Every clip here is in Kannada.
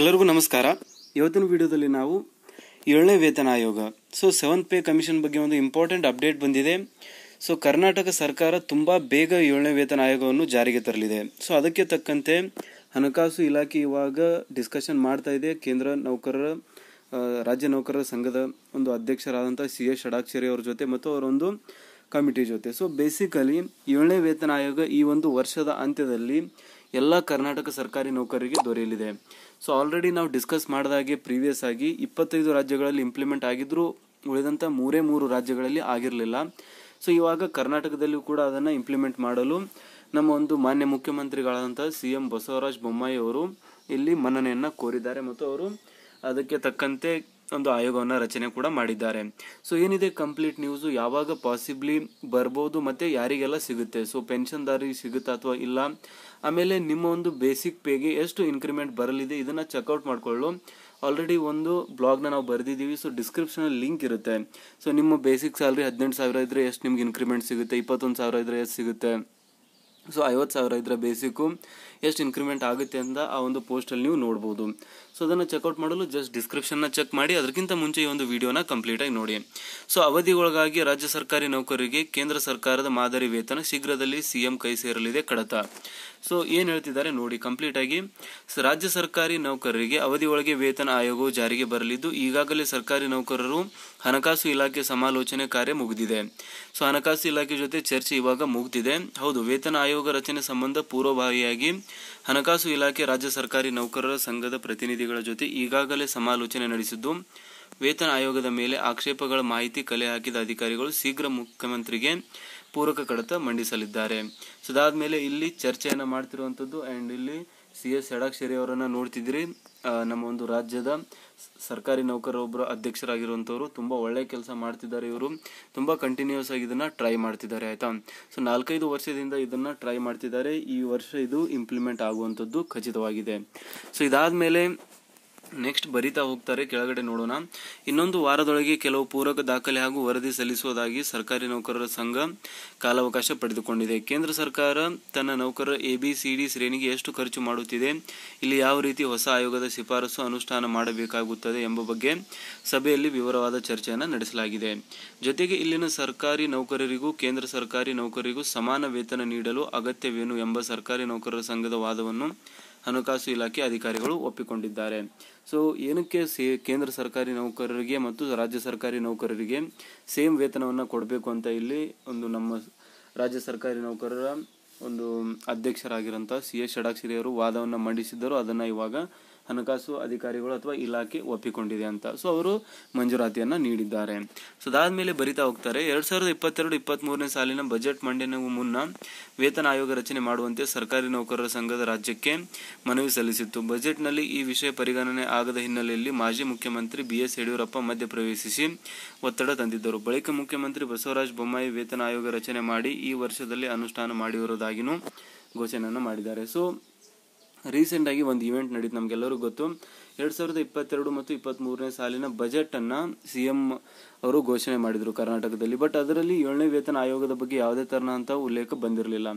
ಎಲ್ಲರಿಗೂ ನಮಸ್ಕಾರ ಇವತ್ತಿನ ವಿಡಿಯೋದಲ್ಲಿ ನಾವು ಏಳನೇ ವೇತನ ಆಯೋಗ ಸೊ ಸೆವೆಂತ್ ಪೇ ಕಮಿಷನ್ ಬಗ್ಗೆ ಒಂದು ಇಂಪಾರ್ಟೆಂಟ್ ಅಪ್ಡೇಟ್ ಬಂದಿದೆ ಸೊ ಕರ್ನಾಟಕ ಸರ್ಕಾರ ತುಂಬ ಬೇಗ ಏಳನೇ ವೇತನ ಆಯೋಗವನ್ನು ಜಾರಿಗೆ ತರಲಿದೆ ಸೊ ಅದಕ್ಕೆ ತಕ್ಕಂತೆ ಹಣಕಾಸು ಇಲಾಖೆ ಇವಾಗ ಡಿಸ್ಕಷನ್ ಮಾಡ್ತಾ ಇದೆ ಕೇಂದ್ರ ನೌಕರರ ರಾಜ್ಯ ನೌಕರರ ಸಂಘದ ಒಂದು ಅಧ್ಯಕ್ಷರಾದಂಥ ಸಿ ಎಸ್ ಷಡಾಕ್ಷರಿ ಅವ್ರ ಜೊತೆ ಮತ್ತು ಅವರೊಂದು ಕಮಿಟಿ ಜೊತೆ ಸೊ ಬೇಸಿಕಲಿ ಏಳನೇ ವೇತನ ಆಯೋಗ ಈ ಒಂದು ವರ್ಷದ ಅಂತ್ಯದಲ್ಲಿ ಎಲ್ಲ ಕರ್ನಾಟಕ ಸರ್ಕಾರಿ ನೌಕರರಿಗೆ ದೊರೆಯಲಿದೆ ಸೊ ಆಲ್ರೆಡಿ ನಾವು ಡಿಸ್ಕಸ್ ಮಾಡಿದಾಗೆ ಪ್ರೀವಿಯಸ್ ಆಗಿ ಇಪ್ಪತ್ತೈದು ರಾಜ್ಯಗಳಲ್ಲಿ ಇಂಪ್ಲಿಮೆಂಟ್ ಆಗಿದ್ದರೂ ಉಳಿದಂಥ ಮೂರೇ ಮೂರು ರಾಜ್ಯಗಳಲ್ಲಿ ಆಗಿರಲಿಲ್ಲ ಸೊ ಇವಾಗ ಕರ್ನಾಟಕದಲ್ಲಿಯೂ ಕೂಡ ಅದನ್ನು ಇಂಪ್ಲಿಮೆಂಟ್ ಮಾಡಲು ನಮ್ಮ ಒಂದು ಮಾನ್ಯ ಮುಖ್ಯಮಂತ್ರಿಗಳಾದಂಥ ಸಿ ಎಂ ಬಸವರಾಜ ಬೊಮ್ಮಾಯಿ ಅವರು ಇಲ್ಲಿ ಮನ್ನಣೆಯನ್ನು ಕೋರಿದ್ದಾರೆ ಮತ್ತು ಅವರು ಅದಕ್ಕೆ ತಕ್ಕಂತೆ ಒಂದು ಆಯೋಗವನ್ನು ರಚನೆ ಕೂಡ ಮಾಡಿದ್ದಾರೆ ಸೊ ಏನಿದೆ ಕಂಪ್ಲೀಟ್ ನ್ಯೂಸು ಯಾವಾಗ ಪಾಸಿಬ್ಲಿ ಬರ್ಬೋದು ಮತ್ತು ಯಾರಿಗೆಲ್ಲ ಸಿಗುತ್ತೆ ಸೊ ಪೆನ್ಷನ್ದಾರಿಗೆ ಸಿಗುತ್ತಾ ಅಥವಾ ಇಲ್ಲ ಆಮೇಲೆ ನಿಮ್ಮ ಒಂದು ಬೇಸಿಕ್ ಪೇಗೆ ಎಷ್ಟು ಇನ್ಕ್ರಿಮೆಂಟ್ ಬರಲಿದೆ ಇದನ್ನು ಚೆಕ್ಔಟ್ ಮಾಡಿಕೊಳ್ಳು ಆಲ್ರೆಡಿ ಒಂದು ಬ್ಲಾಗ್ನ ನಾವು ಬರೆದಿದ್ದೀವಿ ಸೊ ಡಿಸ್ಕ್ರಿಪ್ಷನಲ್ಲಿ ಲಿಂಕ್ ಇರುತ್ತೆ ಸೊ ನಿಮ್ಮ ಬೇಸಿಕ್ ಸ್ಯಾಲ್ರಿ ಹದಿನೆಂಟು ಸಾವಿರ ಇದ್ದರೆ ಎಷ್ಟು ನಿಮ್ಗೆ ಇನ್ಕ್ರಿಮೆಂಟ್ ಸಿಗುತ್ತೆ ಇಪ್ಪತ್ತೊಂದು ಸಾವಿರ ಇದ್ದರೆ ಎಷ್ಟು ಸಿಗುತ್ತೆ ಸೊ ಐವತ್ತು ಸಾವಿರ ಇದ್ದರೆ ಬೇಸಿಕ್ಕು ಎಷ್ಟು ಇನ್ಕ್ರಿಮೆಂಟ್ ಆಗುತ್ತೆ ಅಂತ ಆ ಒಂದು ಪೋಸ್ಟಲ್ಲಿ ನೀವು ನೋಡ್ಬೋದು ಸೊ ಅದನ್ನು ಚೆಕ್ಔಟ್ ಮಾಡಲು ಜಸ್ಟ್ ಡಿಸ್ಕ್ರಿಪ್ಷನ್ನ ಚೆಕ್ ಮಾಡಿ ಅದಕ್ಕಿಂತ ಮುಂಚೆ ಈ ಒಂದು ವಿಡಿಯೋನ ಕಂಪ್ಲೀಟಾಗಿ ನೋಡಿ ಸೊ ಅವಧಿಗೊಳಗಾಗಿ ರಾಜ್ಯ ಸರ್ಕಾರಿ ನೌಕರರಿಗೆ ಕೇಂದ್ರ ಸರ್ಕಾರದ ಮಾದರಿ ವೇತನ ಶೀಘ್ರದಲ್ಲಿ ಸಿಎಂ ಕೈ ಸೇರಲಿದೆ ಕಡತ ಸೊ ಏನು ಹೇಳ್ತಿದ್ದಾರೆ ನೋಡಿ ಕಂಪ್ಲೀಟಾಗಿ ರಾಜ್ಯ ಸರ್ಕಾರಿ ನೌಕರರಿಗೆ ಅವಧಿ ಒಳಗೆ ವೇತನ ಆಯೋಗವು ಜಾರಿಗೆ ಬರಲಿದ್ದು ಈಗಾಗಲೇ ಸರ್ಕಾರಿ ನೌಕರರು ಹಣಕಾಸು ಇಲಾಖೆ ಸಮಾಲೋಚನೆ ಕಾರ್ಯ ಮುಗಿದಿದೆ ಸೊ ಹಣಕಾಸು ಇಲಾಖೆ ಜೊತೆ ಚರ್ಚೆ ಇವಾಗ ಮುಗಿದಿದೆ ಹೌದು ವೇತನ ಆಯೋಗ ರಚನೆ ಸಂಬಂಧ ಪೂರ್ವಭಾವಿಯಾಗಿ ಹಣಕಾಸು ಇಲಾಖೆ ರಾಜ್ಯ ಸರ್ಕಾರಿ ನೌಕರರ ಸಂಘದ ಪ್ರತಿನಿಧಿಗಳ ಜೊತೆ ಈಗಾಗಲೇ ಸಮಾಲೋಚನೆ ನಡೆಸಿದ್ದು ವೇತನ ಆಯೋಗದ ಮೇಲೆ ಆಕ್ಷೇಪಗಳ ಮಾಹಿತಿ ಕಲೆ ಹಾಕಿದ ಅಧಿಕಾರಿಗಳು ಶೀಘ್ರ ಮುಖ್ಯಮಂತ್ರಿಗೆ ಪೂರಕ ಕಡತ ಮಂಡಿಸಲಿದ್ದಾರೆ ಸೊ ಮೇಲೆ ಇಲ್ಲಿ ಚರ್ಚೆಯನ್ನು ಮಾಡ್ತಿರುವಂಥದ್ದು ಆ್ಯಂಡ್ ಇಲ್ಲಿ ಸಿ ಎಸ್ ಅವರನ್ನ ಅವರನ್ನು ನೋಡ್ತಿದ್ದೀರಿ ನಮ್ಮ ಒಂದು ರಾಜ್ಯದ ಸರ್ಕಾರಿ ನೌಕರೊಬ್ಬರು ಅಧ್ಯಕ್ಷರಾಗಿರುವಂಥವ್ರು ತುಂಬ ಒಳ್ಳೆಯ ಕೆಲಸ ಮಾಡ್ತಿದ್ದಾರೆ ಇವರು ತುಂಬ ಕಂಟಿನ್ಯೂಸ್ ಆಗಿ ಇದನ್ನು ಟ್ರೈ ಮಾಡ್ತಿದ್ದಾರೆ ಆಯಿತಾ ಸೊ ನಾಲ್ಕೈದು ವರ್ಷದಿಂದ ಇದನ್ನು ಟ್ರೈ ಮಾಡ್ತಿದ್ದಾರೆ ಈ ವರ್ಷ ಇದು ಇಂಪ್ಲಿಮೆಂಟ್ ಆಗುವಂಥದ್ದು ಖಚಿತವಾಗಿದೆ ಸೊ ಇದಾದ ಮೇಲೆ ನೆಕ್ಸ್ಟ್ ಬರಿತಾ ಹೋಗ್ತಾರೆ ಕೆಳಗಡೆ ನೋಡೋಣ ಇನ್ನೊಂದು ವಾರದೊಳಗೆ ಕೆಲವು ಪೂರಕ ದಾಖಲೆ ಹಾಗೂ ವರದಿ ಸಲ್ಲಿಸುವುದಾಗಿ ಸರ್ಕಾರಿ ನೌಕರರ ಸಂಘ ಕಾಲಾವಕಾಶ ಪಡೆದುಕೊಂಡಿದೆ ಕೇಂದ್ರ ಸರ್ಕಾರ ತನ್ನ ನೌಕರರ ಎಬಿಸಿಡಿ ಶ್ರೇಣಿಗೆ ಎಷ್ಟು ಖರ್ಚು ಮಾಡುತ್ತಿದೆ ಇಲ್ಲಿ ಯಾವ ರೀತಿ ಹೊಸ ಆಯೋಗದ ಶಿಫಾರಸು ಅನುಷ್ಠಾನ ಮಾಡಬೇಕಾಗುತ್ತದೆ ಎಂಬ ಬಗ್ಗೆ ಸಭೆಯಲ್ಲಿ ವಿವರವಾದ ಚರ್ಚೆಯನ್ನು ನಡೆಸಲಾಗಿದೆ ಜೊತೆಗೆ ಇಲ್ಲಿನ ಸರ್ಕಾರಿ ನೌಕರರಿಗೂ ಕೇಂದ್ರ ಸರ್ಕಾರಿ ನೌಕರರಿಗೂ ಸಮಾನ ವೇತನ ನೀಡಲು ಅಗತ್ಯವೇನು ಎಂಬ ಸರ್ಕಾರಿ ನೌಕರರ ಸಂಘದ ವಾದವನ್ನು ಹಣಕಾಸು ಇಲಾಖೆ ಅಧಿಕಾರಿಗಳು ಒಪ್ಪಿಕೊಂಡಿದ್ದಾರೆ ಸೊ ಏನಕ್ಕೆ ಸೇ ಕೇಂದ್ರ ಸರ್ಕಾರಿ ನೌಕರರಿಗೆ ಮತ್ತು ರಾಜ್ಯ ಸರ್ಕಾರಿ ನೌಕರರಿಗೆ ಸೇಮ್ ವೇತನವನ್ನು ಕೊಡಬೇಕು ಅಂತ ಇಲ್ಲಿ ಒಂದು ನಮ್ಮ ರಾಜ್ಯ ಸರ್ಕಾರಿ ನೌಕರರ ಒಂದು ಅಧ್ಯಕ್ಷರಾಗಿರೋಂಥ ಸಿ ಎಸ್ ಷಡಾಕ್ಷರಿಯವರು ವಾದವನ್ನು ಮಂಡಿಸಿದ್ದರು ಅದನ್ನು ಇವಾಗ ಹಣಕಾಸು ಅಧಿಕಾರಿಗಳು ಅಥವಾ ಇಲಾಖೆ ಒಪ್ಪಿಕೊಂಡಿದೆ ಅಂತ ಸೊ ಅವರು ಮಂಜೂರಾತಿಯನ್ನು ನೀಡಿದ್ದಾರೆ ಸೊ ಅದಾದ ಮೇಲೆ ಬರಿತಾ ಹೋಗ್ತಾರೆ ಎರಡು ಸಾವಿರದ ಇಪ್ಪತ್ತೆರಡು ಇಪ್ಪತ್ತ್ಮೂರನೇ ಸಾಲಿನ ಬಜೆಟ್ ಮಂಡನೆಗೂ ಮುನ್ನ ವೇತನ ಆಯೋಗ ರಚನೆ ಮಾಡುವಂತೆ ಸರ್ಕಾರಿ ನೌಕರರ ಸಂಘದ ರಾಜ್ಯಕ್ಕೆ ಮನವಿ ಸಲ್ಲಿಸಿತ್ತು ಬಜೆಟ್ನಲ್ಲಿ ಈ ವಿಷಯ ಪರಿಗಣನೆ ಆಗದ ಹಿನ್ನೆಲೆಯಲ್ಲಿ ಮಾಜಿ ಮುಖ್ಯಮಂತ್ರಿ ಬಿ ಎಸ್ ಯಡಿಯೂರಪ್ಪ ಮಧ್ಯಪ್ರವೇಶಿಸಿ ಒತ್ತಡ ತಂದಿದ್ದರು ಬಳಿಕ ಮುಖ್ಯಮಂತ್ರಿ ಬಸವರಾಜ ಬೊಮ್ಮಾಯಿ ವೇತನ ಆಯೋಗ ರಚನೆ ಮಾಡಿ ಈ ವರ್ಷದಲ್ಲಿ ಅನುಷ್ಠಾನ ಮಾಡಿರುವುದಾಗಿಯೂ ಘೋಷಣೆಯನ್ನು ಮಾಡಿದ್ದಾರೆ ಸೊ ರೀಸೆಂಟಾಗಿ ಒಂದು ಇವೆಂಟ್ ನಡೀತು ನಮಗೆಲ್ಲರೂ ಗೊತ್ತು ಎರಡು ಸಾವಿರದ ಇಪ್ಪತ್ತೆರಡು ಮತ್ತು ಇಪ್ಪತ್ತ್ಮೂರನೇ ಸಾಲಿನ ಬಜೆಟನ್ನು ಸಿ ಎಂ ಅವರು ಘೋಷಣೆ ಮಾಡಿದರು ಕರ್ನಾಟಕದಲ್ಲಿ ಬಟ್ ಅದರಲ್ಲಿ ಏಳನೇ ವೇತನ ಆಯೋಗದ ಬಗ್ಗೆ ಯಾವುದೇ ಅಂತ ಉಲ್ಲೇಖ ಬಂದಿರಲಿಲ್ಲ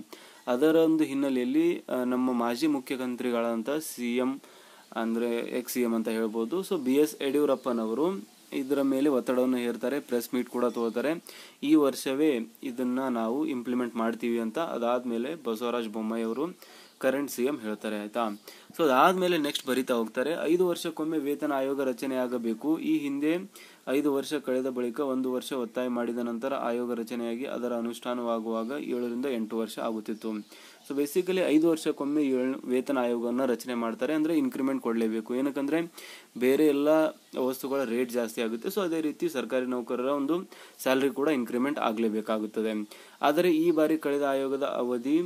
ಅದರ ಒಂದು ಹಿನ್ನೆಲೆಯಲ್ಲಿ ನಮ್ಮ ಮಾಜಿ ಮುಖ್ಯಮಂತ್ರಿಗಳಂತ ಸಿ ಎಂ ಅಂದರೆ ಎಕ್ಸ್ ಸಿ ಎಂ ಅಂತ ಹೇಳ್ಬೋದು ಸೊ ಬಿ ಎಸ್ ಯಡಿಯೂರಪ್ಪನವರು ಇದರ ಮೇಲೆ ಒತ್ತಡವನ್ನು ಹೇರ್ತಾರೆ ಪ್ರೆಸ್ ಮೀಟ್ ಕೂಡ ತಗೋತಾರೆ ಈ ವರ್ಷವೇ ಇದನ್ನು ನಾವು ಇಂಪ್ಲಿಮೆಂಟ್ ಮಾಡ್ತೀವಿ ಅಂತ ಅದಾದಮೇಲೆ ಬಸವರಾಜ ಬೊಮ್ಮಾಯಿ ಅವರು ಕರೆಂಟ್ ಸಿ ಎಂ ಹೇಳ್ತಾರೆ ಆಯ್ತಾ ಸೊ ಅದಾದಮೇಲೆ ನೆಕ್ಸ್ಟ್ ಬರಿತಾ ಹೋಗ್ತಾರೆ ಐದು ವರ್ಷಕ್ಕೊಮ್ಮೆ ವೇತನ ಆಯೋಗ ರಚನೆಯಾಗಬೇಕು ಈ ಹಿಂದೆ ಐದು ವರ್ಷ ಕಳೆದ ಬಳಿಕ ಒಂದು ವರ್ಷ ಒತ್ತಾಯ ಮಾಡಿದ ನಂತರ ಆಯೋಗ ರಚನೆಯಾಗಿ ಅದರ ಅನುಷ್ಠಾನವಾಗುವಾಗ ಏಳರಿಂದ ಎಂಟು ವರ್ಷ ಆಗುತ್ತಿತ್ತು ಸೊ ಬೇಸಿಕಲಿ ಐದು ವರ್ಷಕ್ಕೊಮ್ಮೆ ಏಳು ವೇತನ ಆಯೋಗವನ್ನು ರಚನೆ ಮಾಡ್ತಾರೆ ಅಂದರೆ ಇನ್ಕ್ರಿಮೆಂಟ್ ಕೊಡಲೇಬೇಕು ಏನಕ್ಕಂದರೆ ಬೇರೆ ಎಲ್ಲ ವಸ್ತುಗಳ ರೇಟ್ ಜಾಸ್ತಿ ಆಗುತ್ತೆ ಸೊ ಅದೇ ರೀತಿ ಸರ್ಕಾರಿ ನೌಕರರ ಒಂದು ಸ್ಯಾಲ್ರಿ ಕೂಡ ಇನ್ಕ್ರಿಮೆಂಟ್ ಆಗಲೇಬೇಕಾಗುತ್ತದೆ ಆದರೆ ಈ ಬಾರಿ ಕಳೆದ ಆಯೋಗದ ಅವಧಿ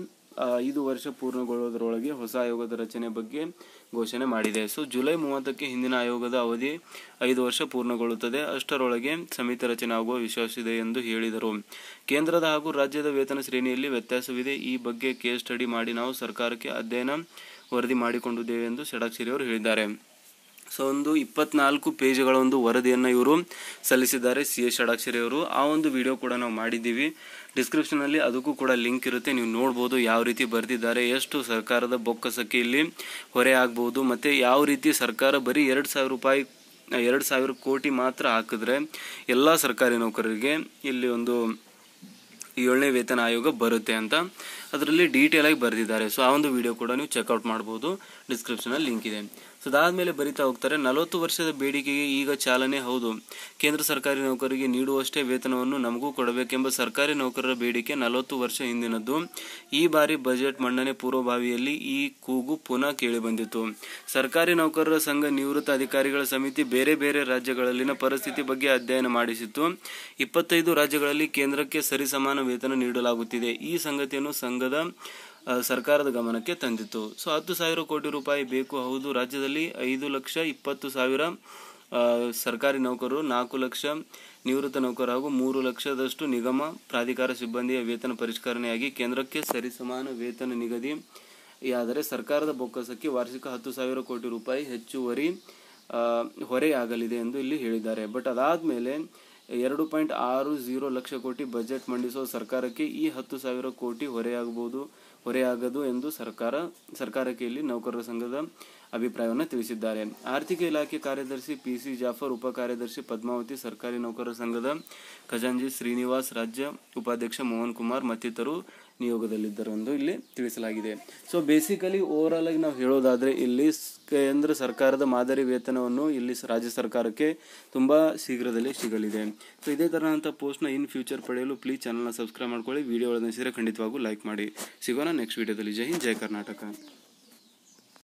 ಐದು ವರ್ಷ ಪೂರ್ಣಗೊಳ್ಳುವುದರೊಳಗೆ ಹೊಸ ಆಯೋಗದ ರಚನೆ ಬಗ್ಗೆ ಘೋಷಣೆ ಮಾಡಿದೆ ಸೊ ಜುಲೈ ಮೂವತ್ತಕ್ಕೆ ಹಿಂದಿನ ಆಯೋಗದ ಅವಧಿ ಐದು ವರ್ಷ ಪೂರ್ಣಗೊಳ್ಳುತ್ತದೆ ಅಷ್ಟರೊಳಗೆ ಸಮಿತಿ ರಚನೆ ಆಗುವ ವಿಶ್ವಾಸವಿದೆ ಎಂದು ಹೇಳಿದರು ಕೇಂದ್ರದ ಹಾಗೂ ರಾಜ್ಯದ ವೇತನ ಶ್ರೇಣಿಯಲ್ಲಿ ವ್ಯತ್ಯಾಸವಿದೆ ಈ ಬಗ್ಗೆ ಕೇಸ್ ಸ್ಟಡಿ ಮಾಡಿ ನಾವು ಸರ್ಕಾರಕ್ಕೆ ಅಧ್ಯಯನ ವರದಿ ಮಾಡಿಕೊಂಡಿದ್ದೇವೆ ಎಂದು ಸೆಡಾಕ್ಷಿರಿ ಅವರು ಹೇಳಿದ್ದಾರೆ ಸೊ ಒಂದು ಇಪ್ಪತ್ನಾಲ್ಕು ಪೇಜ್ಗಳ ಒಂದು ವರದಿಯನ್ನು ಇವರು ಸಲ್ಲಿಸಿದ್ದಾರೆ ಸಿ ಎಸ್ ಷಡಾಕ್ಷರಿ ಅವರು ಆ ಒಂದು ವಿಡಿಯೋ ಕೂಡ ನಾವು ಮಾಡಿದ್ದೀವಿ ಡಿಸ್ಕ್ರಿಪ್ಷನಲ್ಲಿ ಅದಕ್ಕೂ ಕೂಡ ಲಿಂಕ್ ಇರುತ್ತೆ ನೀವು ನೋಡ್ಬೋದು ಯಾವ ರೀತಿ ಬರೆದಿದ್ದಾರೆ ಎಷ್ಟು ಸರ್ಕಾರದ ಬೊಕ್ಕಸಕ್ಕೆ ಇಲ್ಲಿ ಹೊರೆ ಆಗ್ಬೋದು ಮತ್ತು ಯಾವ ರೀತಿ ಸರ್ಕಾರ ಬರೀ ಎರಡು ಸಾವಿರ ರೂಪಾಯಿ ಎರಡು ಸಾವಿರ ಕೋಟಿ ಮಾತ್ರ ಹಾಕಿದ್ರೆ ಎಲ್ಲ ಸರ್ಕಾರಿ ನೌಕರರಿಗೆ ಇಲ್ಲಿ ಒಂದು ಏಳನೇ ವೇತನ ಆಯೋಗ ಬರುತ್ತೆ ಅಂತ ಅದರಲ್ಲಿ ಡೀಟೇಲಾಗಿ ಬರೆದಿದ್ದಾರೆ ಸೊ ಆ ಒಂದು ವಿಡಿಯೋ ಕೂಡ ನೀವು ಚೆಕ್ಔಟ್ ಮಾಡ್ಬೋದು ಡಿಸ್ಕ್ರಿಪ್ಷನಲ್ಲಿ ಲಿಂಕ್ ಇದೆ ಸದಾದ ಮೇಲೆ ಬರಿತಾ ಹೋಗ್ತಾರೆ ನಲವತ್ತು ವರ್ಷದ ಬೇಡಿಕೆಗೆ ಈಗ ಚಾಲನೆ ಹೌದು ಕೇಂದ್ರ ಸರ್ಕಾರಿ ನೌಕರಿಗೆ ನೀಡುವಷ್ಟೇ ವೇತನವನ್ನು ನಮಗೂ ಕೊಡಬೇಕೆಂಬ ಸರ್ಕಾರಿ ನೌಕರರ ಬೇಡಿಕೆ ನಲವತ್ತು ವರ್ಷ ಹಿಂದಿನದ್ದು ಈ ಬಾರಿ ಬಜೆಟ್ ಮಂಡನೆ ಪೂರ್ವಭಾವಿಯಲ್ಲಿ ಈ ಕೂಗು ಪುನಃ ಕೇಳಿಬಂದಿತ್ತು ಸರ್ಕಾರಿ ನೌಕರರ ಸಂಘ ನಿವೃತ್ತ ಅಧಿಕಾರಿಗಳ ಸಮಿತಿ ಬೇರೆ ಬೇರೆ ರಾಜ್ಯಗಳಲ್ಲಿನ ಪರಿಸ್ಥಿತಿ ಬಗ್ಗೆ ಅಧ್ಯಯನ ಮಾಡಿಸಿತ್ತು ಇಪ್ಪತ್ತೈದು ರಾಜ್ಯಗಳಲ್ಲಿ ಕೇಂದ್ರಕ್ಕೆ ಸರಿಸಮಾನ ವೇತನ ನೀಡಲಾಗುತ್ತಿದೆ ಈ ಸಂಗತಿಯನ್ನು ಸಂಘದ ಸರ್ಕಾರದ ಗಮನಕ್ಕೆ ತಂದಿತ್ತು ಸೊ ಹತ್ತು ಸಾವಿರ ಕೋಟಿ ರೂಪಾಯಿ ಬೇಕು ಹೌದು ರಾಜ್ಯದಲ್ಲಿ ಐದು ಲಕ್ಷ ಇಪ್ಪತ್ತು ಸಾವಿರ ಸರ್ಕಾರಿ ನೌಕರರು ನಾಲ್ಕು ಲಕ್ಷ ನಿವೃತ್ತ ನೌಕರ ಹಾಗೂ ಮೂರು ಲಕ್ಷದಷ್ಟು ನಿಗಮ ಪ್ರಾಧಿಕಾರ ಸಿಬ್ಬಂದಿಯ ವೇತನ ಪರಿಷ್ಕರಣೆಯಾಗಿ ಕೇಂದ್ರಕ್ಕೆ ಸರಿಸಮಾನ ವೇತನ ನಿಗದಿ ಆದರೆ ಸರ್ಕಾರದ ಬೊಕ್ಕಸಕ್ಕೆ ವಾರ್ಷಿಕ ಹತ್ತು ಸಾವಿರ ಕೋಟಿ ರೂಪಾಯಿ ಹೆಚ್ಚುವರಿ ಹೊರೆಯಾಗಲಿದೆ ಎಂದು ಇಲ್ಲಿ ಹೇಳಿದ್ದಾರೆ ಬಟ್ ಅದಾದ ಮೇಲೆ ಎರಡು ಪಾಯಿಂಟ್ ಆರು ಜೀರೋ ಲಕ್ಷ ಕೋಟಿ ಬಜೆಟ್ ಮಂಡಿಸುವ ಸರ್ಕಾರಕ್ಕೆ ಈ ಹತ್ತು ಸಾವಿರ ಕೋಟಿ ಹೊರೆಯಾಗಬಹುದು ಹೊರೆಯಾಗದು ಎಂದು ಸರ್ಕಾರ ಸರ್ಕಾರಕ್ಕೆ ಇಲ್ಲಿ ನೌಕರರ ಸಂಘದ ಅಭಿಪ್ರಾಯವನ್ನು ತಿಳಿಸಿದ್ದಾರೆ ಆರ್ಥಿಕ ಇಲಾಖೆ ಕಾರ್ಯದರ್ಶಿ ಪಿ ಸಿ ಜಾಫರ್ ಉಪ ಕಾರ್ಯದರ್ಶಿ ಪದ್ಮಾವತಿ ಸರ್ಕಾರಿ ನೌಕರರ ಸಂಘದ ಖಜಾಂಜಿ ಶ್ರೀನಿವಾಸ್ ರಾಜ್ಯ ಉಪಾಧ್ಯಕ್ಷ ಮೋಹನ್ ಕುಮಾರ್ ಮತ್ತಿತರರು ನಿಯೋಗದಲ್ಲಿದ್ದರೆಂದು ಇಲ್ಲಿ ತಿಳಿಸಲಾಗಿದೆ ಸೊ ಬೇಸಿಕಲಿ ಓವರ್ ಆಗಿ ನಾವು ಹೇಳೋದಾದರೆ ಇಲ್ಲಿ ಕೇಂದ್ರ ಸರ್ಕಾರದ ಮಾದರಿ ವೇತನವನ್ನು ಇಲ್ಲಿ ರಾಜ್ಯ ಸರ್ಕಾರಕ್ಕೆ ತುಂಬ ಶೀಘ್ರದಲ್ಲಿ ಸಿಗಲಿದೆ ಸೊ ಇದೇ ತರಹಂಥ ಪೋಸ್ಟ್ನ ಇನ್ ಫ್ಯೂಚರ್ ಪಡೆಯಲು ಪ್ಲೀಸ್ ಚಾನಲ್ನ ಸಬ್ಸ್ಕ್ರೈಬ್ ಮಾಡ್ಕೊಳ್ಳಿ ವಿಡಿಯೋ ಒಳಗಿಸಿದರೆ ಖಂಡಿತವಾಗೂ ಲೈಕ್ ಮಾಡಿ ಸಿಗೋಣ ನೆಕ್ಸ್ಟ್ ವೀಡಿಯೋದಲ್ಲಿ ಜೈ ಹಿಂದ್ ಜೈ ಕರ್ನಾಟಕ